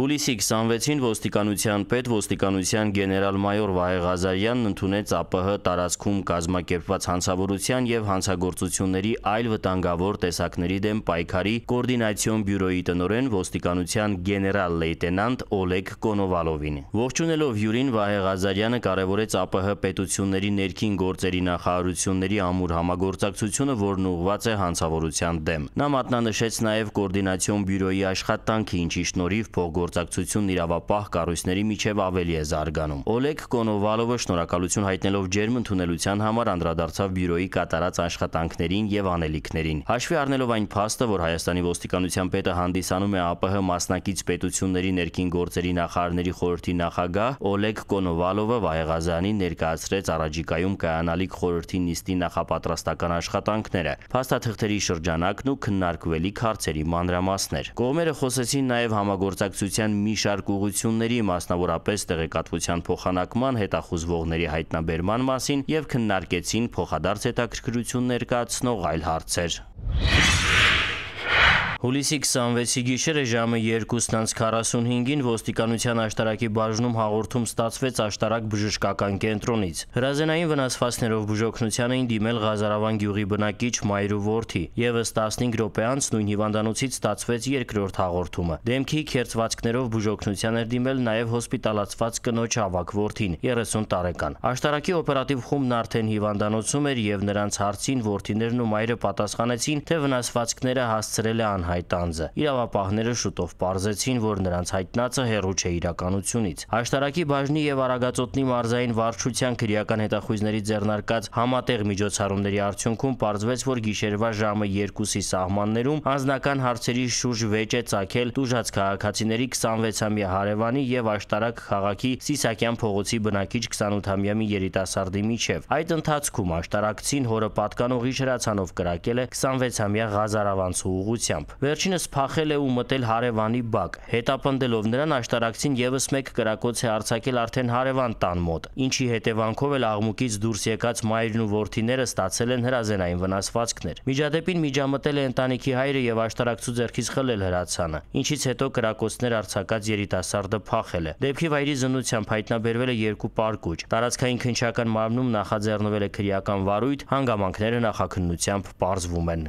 Հուլիսի 26-ին ոստիկանության պետ ոստիկանության գեներալ-մայոր Վահե Ղազարյանն ընդունեց ԱՊՀ տարածքում կազմակերպված հանցավորության եւ հանցագործությունների այլ վտանգավոր տեսակների դեմ պայքարի կոորդինացիոն բյուրոյի տնօրեն ոստիկանության գեներալ-լեյտենանտ Օլեգ Կոնովալովին։ Ողջունելով հյուրին Վահե Ղազարյանը կարևորեց ԱՊՀ պետությունների ներքին գործերի նախարարությունների ամուր համագործակցությունը, որն ուղղված է հանցավորության դեմ։ Նա մատնանշեց նաեւ կոորդինացիոն բյուրոյի աշխատանքի, ինչի շնորհիվ փոխգործ համագործակցությունն իրավապահ կառույցների միջև ավելի է զարգանում։ Օլեգ Կոնովալովը շնորհակալություն հայտնելով ջերմ ընդունելության համար անդրադարձավ բյուրոյի կատարած աշխատանքներին եւ անելիքներին։ Հաշվի առնելով այն փաստը, որ Հայաստանի ոստիկանության պետը հանդիսանում է ԱՊՀ մասնակից պետությունների ներքին գործերի նախարարների խորհրդի նախագահ Օլեգ Կոնովալովը Վայեղազյանին ներկայացրեց առաջիկայում կայանալիք խորհրդի նիստի նախապատրաստական աշխատանքները, փաստաթղթերի շրջանակն ու քննարկվելիք հարցերի մանրամասներ։ Կողմերը խոսեցին նաեւ համագործակցության Հանրապետության մի շարք ուղությունների, մասնավորապես տեղեկատվության փոխանակման, հետախուզվողների հայտնաբերման մասին եւ քննարկեցին փոխադարձ հետաքրքրություն ներկայացնող այլ հարցեր։ Հուլիսի 26-ի գիշերը ժամը 2:45-ին ոստիկանության աշտարակի բաժնում հաղորդում ստացվեց աշտարակ բժշկական կենտրոնից։ Հրազենային վնասվածքներով բուժօգնության էին դիմել Ղազարավան գյուղի բնակիչ Մայրու Որթի, եւս 15 րոպե անց նույն հիվանդանոցից ստացվեց երկրորդ հաղորդումը։ Դեմքի քերծվածքներով բուժօգնության էր դիմել նաեւ հոսպիտալացված կնոջ Ավակ Որթին, 30 տարեկան։ Աշտարակի օպերատիվ խումբն արդեն հիվանդանոցում էր եւ նրանց հարցին Որթիներն ու մայրը պատասխանեցին, թե վնասվածքները հասցրել է անհ անհայտ անձը։ Իրավապահները շուտով պարզեցին, որ նրանց հայտնածը հեռու չէ իրականությունից։ Հաշտարակի բաժնի եւ Արագածոտնի մարզային վարչության քրեական հետախույզների ձեռնարկած համատեղ միջոցառումների արդյունքում պարզվեց, որ գիշերվա ժամը 2-ի սահմաններում անձնական հարցերի շուրջ վեճ է ցակել դուժած քաղաքացիների 26-ամյա հարևանի եւ Աշտարակ քաղաքի Սիսակյան փողոցի բնակիչ 28-ամյա մի երիտասարդի միջև։ Այդ ընթացքում աշտարակցին հորը պատկանող իջրացանով կրակել է 26-ամյա Ղազարավանցու ուղությամբ։ Վերջինս փախել է ու մտել հարևանի բակ։ Հետապնդելով նրան աշտարակցին եւս մեկ կրակոց է արցակել արդեն հարևան տան մոտ, ինչի հետևանքով էլ աղմուկից դուրս եկած մայրն ու որդիները ստացել են հրազենային վնասվածքներ։ Միջադեպին միջամտել է ընտանիքի հայրը եւ աշտարակցու ձեռքից խլել հրացանը, ինչից հետո կրակոցներ արցակած երիտասարդը փախել է։ Դեպքի վայրի զնությամբ հայտնաբերվել է երկու պարկուճ։ Տարածքային քնչական մարմնում նախաձեռնվել է քրեական վարույթ, հանգամանքները նախաքննությամբ պարզվում են։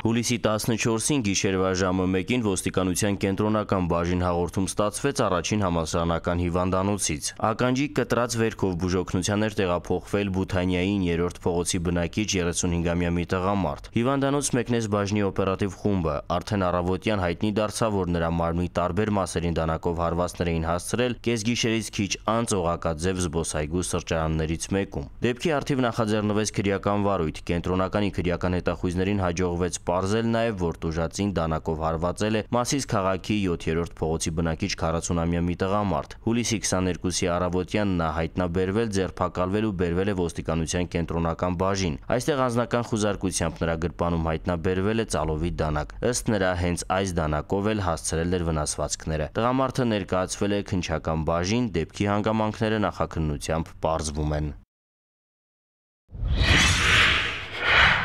Հուլիսի 14-ին գիշերվա ժամը 1-ին ոստիկանության կենտրոնական բաժին հաղորդում ստացվեց առաջին համասարանական հիվանդանոցից։ Ականջի կտրած վերքով բուժօգնության էր տեղափոխվել Բութանյային 3-րդ փողոցի բնակիչ 35-ամյա մի տղամարդ։ Հիվանդանոց մեկնեց բաժնի օպերատիվ խումբը, արդեն առավոտյան հայտնի դարձավ, որ նրա մարմնի տարբեր մասերին դանակով հարվածներ էին հասցրել կեսգիշերից քիչ անց Օղակաձև զբոսայգու սրճարաններից մեկում։ Դեպքի արդիվ նախաձեռնվեց քրեական վարույթ, կենտրոնական իքրեական հետախույզներին հաջողվեց Պարզել նաև, որ տուժածին դանակով հարվածել է Մասիս քաղաքի 7-րդ փողոցի բնակիչ 40-ամյա մի տղամարդ։ Հուլիսի 22-ի առավոտյան նա հայտնաբերվել, ձերբակալվել ու բերվել է ոստիկանության կենտրոնական բաժին։ Այստեղ անձնական խուզարկությամբ նրա գրպանում հայտնաբերվել է ծալովի դանակ։ Ըստ նրա հենց այս դանակով էլ հասցրել էր վնասվածքները։ Տղամարդը ներկայացվել է քնչական բաժին, դեպքի հանգամանքները նախաքննությամբ պարզվում են։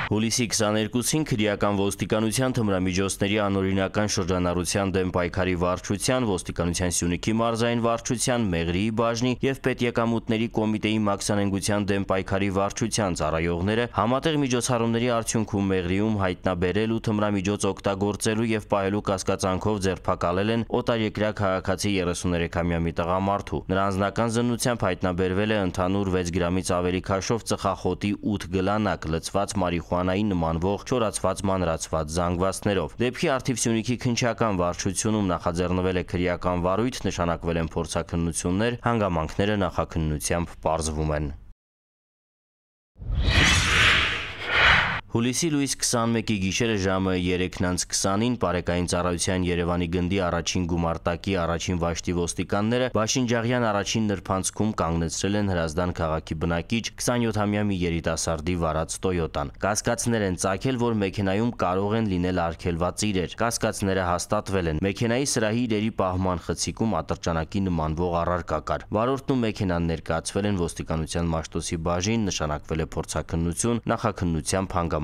Հուլիսի 22-ին քրեական ոստիկանության թմրամիջոցների անօրինական շրջանառության դեմ պայքարի վարչության, ոստիկանության Սյունիքի մարզային վարչության, Մեղրիի բաժնի եւ Պետեկամուտների կոմիտեի մաքսանենգության դեմ պայքարի վարչության ծառայողները համատեղ միջոցառումների արդյունքում Մեղրիում հայտնաբերել ու թմրամիջոց օգտագործելու եւ պահելու կասկածանքով ձերբակալել են Օտարեկրա քաղաքացի 33-ամյա մի տղամարդու։ Նրա անձնական զննությամբ հայտնաբերվել է ընդհանուր 6 գրամից ավելի քաշով ծխախոտի 8 գլանակ լցված մարիխուան տուֆանային նմանվող չորացված մանրացված զանգվածներով։ Դեպքի Արթիվ Սյունիքի քնչական վարչությունում նախաձեռնվել է քրեական վարույթ, նշանակվել են փորձաքննություններ, հանգամանքները նախաքննությամբ պարզվում են։ Հուլիսի լույս 21-ի գիշերը ժամը 3:20-ին Պարեկային ծառայության Երևանի գնդի առաջին գումարտակի առաջին վաշտի ոստիկանները Բաշինջաղյան առաջին նրբանցքում կանգնեցրել են Հրազդան քաղաքի բնակիչ 27-ամյա մի երիտասարդի վարած Toyota-ն։ Կասկածներ են ցակել, որ մեքենայում կարող են լինել արգելված իրեր։ Կասկածները հաստատվել են։ Մեքենայի սրահի իրերի պահման խցիկում ատրճանակի նմանվող առարկա կար։ Վարորդն ու մեքենան ներկայացվել են ոստիկանության Մաշտոցի բաժին, նշանակվել է փորձաքննություն, նախաքննության փանգամ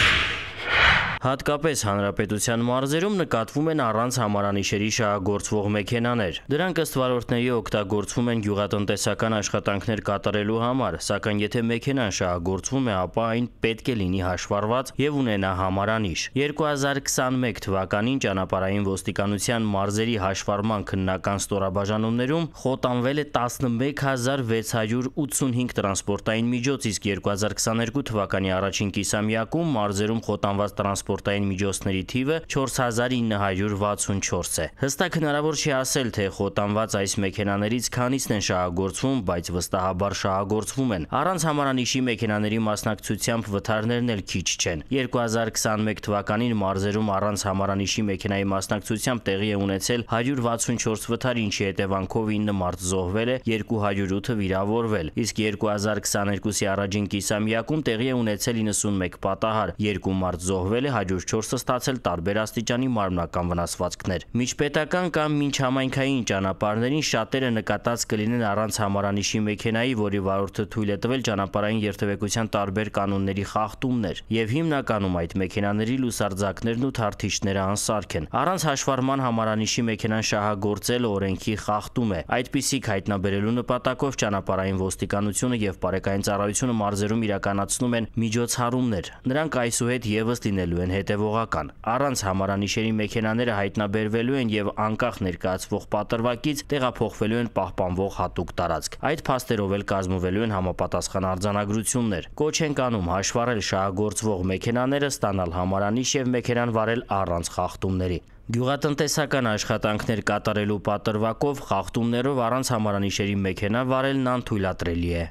Հատկապես հանրապետության մարզերում նկատվում են առանց համարանիշերի շահագործվող մեքենաներ։ Դրանք ըստ վարորդների օգտագործվում են գյուղատնտեսական աշխատանքներ կատարելու համար, սակայն եթե մեքենան շահագործվում է, ապա այն պետք է լինի հաշվառված եւ ունենա համարանիշ։ 2021 թվականին ճանապարհային ոստիկանության մարզերի հաշվառման քննական ստորաբաժանումներում խոտանվել է 11685 տրանսպորտային միջոց, իսկ 2022 թվականի առաջին կիսամյակում մարզերում խոտանված տրանսպորտ տրանսպորտային միջոցների թիվը 4964 է։ Հստակ հնարավոր չի ասել, թե խոտանված այս մեքենաներից քանիսն են շահագործվում, բայց վստահաբար շահագործվում են։ Առանց համարանիշի մեքենաների մասնակցությամբ վթարներն էլ քիչ չեն։ 2021 թվականին մարզերում առանց համարանիշի մեքենայի մասնակցությամբ տեղի է ունեցել 164 վթար, ինչի հետևանքով 9 մարդ զոհվել է, 208-ը վիրավորվել, իսկ 2022-ի առաջին կիսամյակում տեղի է ունեցել 91 պատահար, 2 մարդ զոհվել է, 104-ը ստացել տարբեր աստիճանի մարմնական վնասվածքներ։ Միջպետական կամ միջհամայնքային ճանապարհներին շատերը նկատած կլինեն առանց համարանիշի մեքենայի, որի վարորդը թույլ է տվել ճանապարհային երթևեկության տարբեր կանոնների խախտումներ, եւ հիմնականում այդ մեքենաների լուսարձակներն ու թարթիչները անսարք են։ Առանց հաշվառման համարանիշի մեքենան շահագործելը օրենքի խախտում է։ Այդպիսի հայտնաբերելու նպատակով ճանապարհային ոստիկանությունը եւ բարեկային ծառայությունը մարզերում իրականացնում են միջոցառումներ։ Նրանք այսուհետ եւս լինելու են են հետևողական։ Առանց համարանիշերի մեքենաները հայտնաբերվելու են եւ անկախ ներկայացվող պատրվակից տեղափոխվելու են պահպանվող հատուկ տարածք։ Այդ փաստերով էլ կազմվելու են համապատասխան արձանագրություններ։ Կոչ են կանում հաշվառել շահագործվող մեքենաները ստանալ համարանիշ եւ մեքենան վարել առանց խախտումների։ Գյուղատնտեսական աշխատանքներ կատարելու պատրվակով խախտումներով առանց համարանիշերի մեքենա վարելն անթույլատրելի է։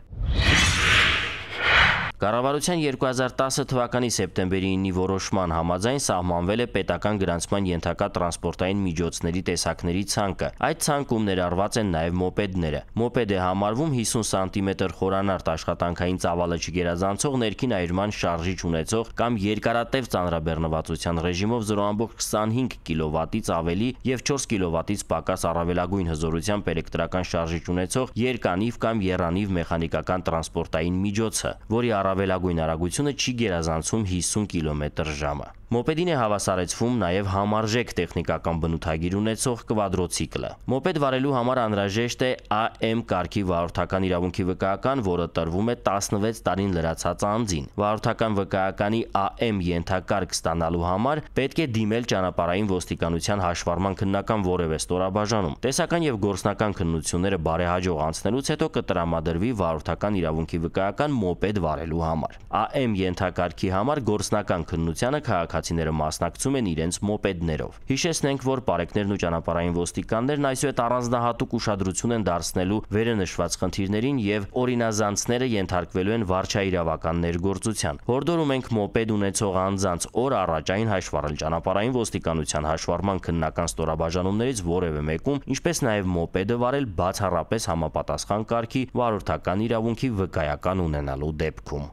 Կառավարության 2010 թվականի սեպտեմբերի 9-ի որոշման համաձայն սահմանվել է պետական գրանցման ենթակա տրանսպորտային միջոցների տեսակների ցանկը։ Այդ ցանկում ներառված են նաև մոպեդները։ Մոպեդ է համարվում 50 սանտիմետր խորանարդ աշխատանքային ծավալը չգերազանցող ներքին այրման շարժիչ ունեցող կամ երկարատև ծանրաբեռնվածության ռեժիմով 0.25 կիլովատից ավելի եւ 4 կիլովատից պակաս առավելագույն հզորությամբ էլեկտրական շարժիչ ունեցող երկանիվ կամ եռանիվ մեխանիկական տրանսպորտային միջոցը, որի առ առավելագույն արագությունը չի գերազանցում 50 կմ/ժ։ Մոպեդին է հավասարեցվում նաև համարժեք տեխնիկական բնութագիր ունեցող կվադրոցիկլը։ Մոպեդ վարելու համար անհրաժեշտ է AM կարգի վարորդական իրավունքի վկայական, որը տրվում է 16 տարին լրացած անձին։ Վարորդական վկայականի AM ենթակարգ ստանալու համար պետք է դիմել ճանապարհային ոստիկանության հաշվառման քննական որևէ ստորաբաժանում։ Տեսական եւ գործնական քննությունները բարեհաջող անցնելուց հետո կտրամադրվի վարորդական իրավունքի վկայական մոպեդ վարելու համար։ AM ենթակարգի համար գործնական քննությանը քաղաքացիական քաղաքացիները մասնակցում են իրենց մոպեդներով։ Հիշեցնենք, որ բարեկներն ու ճանապարհային ոստիկաններն այսուհետ առանձնահատուկ ուշադրություն են դարձնելու վերը նշված խնդիրներին եւ օրինազանցները ենթարկվելու են վարչաիրավական ներգործության։ Հորդորում ենք մոպեդ ունեցող անձանց օր առաջ այն հաշվառել ճանապարհային ոստիկանության հաշվառման քննական ստորաբաժանումներից որևէ մեկում, ինչպես նաեւ մոպեդը վարել բացառապես համապատասխան կարգի վարորդական իրավունքի վկայական ունենալու դեպքում։